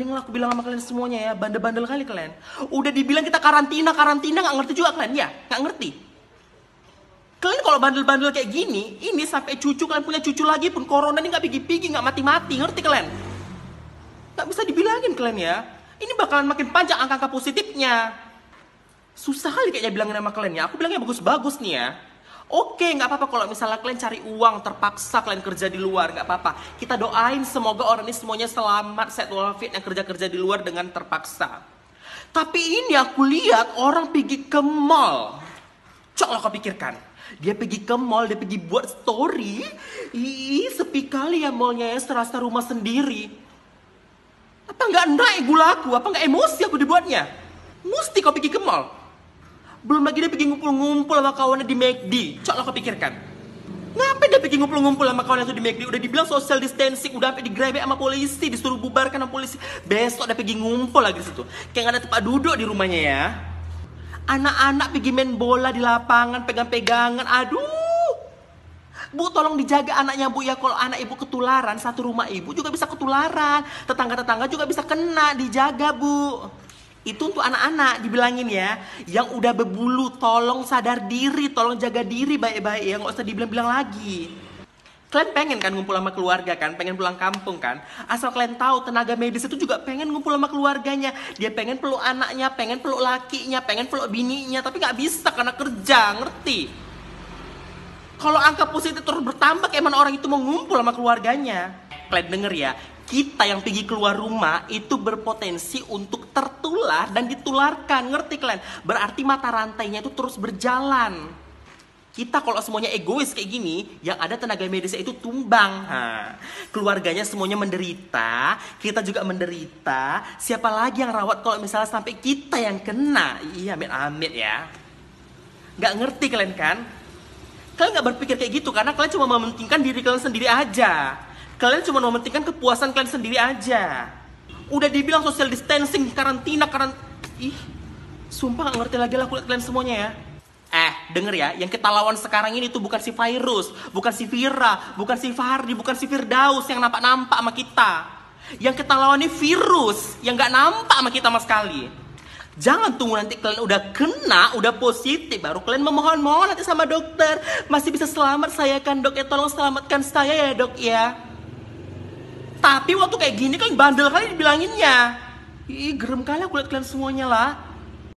lah aku bilang sama kalian semuanya ya, bandel-bandel kali kalian. Udah dibilang kita karantina, karantina nggak ngerti juga kalian ya, nggak ngerti. Kalian kalau bandel-bandel kayak gini, ini sampai cucu kalian punya cucu lagi pun corona ini nggak pigi-pigi, nggak mati-mati, ngerti kalian? Nggak bisa dibilangin kalian ya. Ini bakalan makin panjang angka-angka positifnya. Susah kali kayaknya bilangin sama kalian ya. Aku bilangnya bagus-bagus nih ya. Oke, nggak apa-apa kalau misalnya kalian cari uang terpaksa kalian kerja di luar, nggak apa-apa. Kita doain semoga orang ini semuanya selamat, set walafiat yang kerja-kerja di luar dengan terpaksa. Tapi ini aku lihat orang pergi ke mall. Coba kau pikirkan. Dia pergi ke mall, dia pergi buat story. Ih, sepi kali ya mallnya ya, serasa rumah sendiri. Apa nggak naik gula aku? Apa nggak emosi aku dibuatnya? Mesti kau pergi ke mall. Belum lagi dia pergi ngumpul-ngumpul sama kawannya di McD. Cok lo kepikirkan. Ngapain dia pergi ngumpul-ngumpul sama kawannya itu di McD? Udah dibilang social distancing, udah sampai digrebe sama polisi, disuruh bubarkan sama polisi. Besok dia pergi ngumpul lagi situ. Kayak gak ada tempat duduk di rumahnya ya. Anak-anak pergi main bola di lapangan, pegang-pegangan. Aduh, Bu tolong dijaga anaknya Bu ya kalau anak ibu ketularan satu rumah ibu juga bisa ketularan tetangga tetangga juga bisa kena dijaga Bu itu untuk anak-anak dibilangin ya yang udah berbulu tolong sadar diri tolong jaga diri baik-baik ya Gak usah dibilang-bilang lagi kalian pengen kan ngumpul sama keluarga kan pengen pulang kampung kan asal kalian tahu tenaga medis itu juga pengen ngumpul sama keluarganya dia pengen peluk anaknya pengen peluk lakinya pengen peluk bininya tapi gak bisa karena kerja ngerti kalau angka positif terus bertambah emang orang itu mau ngumpul sama keluarganya kalian denger ya kita yang pergi keluar rumah itu berpotensi untuk tertular dan ditularkan. Ngerti kalian? Berarti mata rantainya itu terus berjalan. Kita kalau semuanya egois kayak gini, yang ada tenaga medisnya itu tumbang. Ha. Keluarganya semuanya menderita, kita juga menderita. Siapa lagi yang rawat kalau misalnya sampai kita yang kena? Iya, amin, amin ya. Gak ngerti kalian kan? Kalian gak berpikir kayak gitu karena kalian cuma mementingkan diri kalian sendiri aja Kalian cuma mementingkan kepuasan kalian sendiri aja. Udah dibilang social distancing, karantina, karan Ih, sumpah gak ngerti lagi lah kulit kalian semuanya ya. Eh, denger ya, yang kita lawan sekarang ini tuh bukan si virus, bukan si Vira, bukan si Fardi, bukan si Firdaus yang nampak-nampak sama kita. Yang kita lawan ini virus yang gak nampak sama kita sama sekali. Jangan tunggu nanti kalian udah kena, udah positif, baru kalian memohon-mohon nanti sama dokter. Masih bisa selamat saya kan dok ya, tolong selamatkan saya ya dok ya. Tapi waktu kayak gini kan bandel kali dibilanginnya. Ih, gerem kali aku lihat kalian semuanya lah.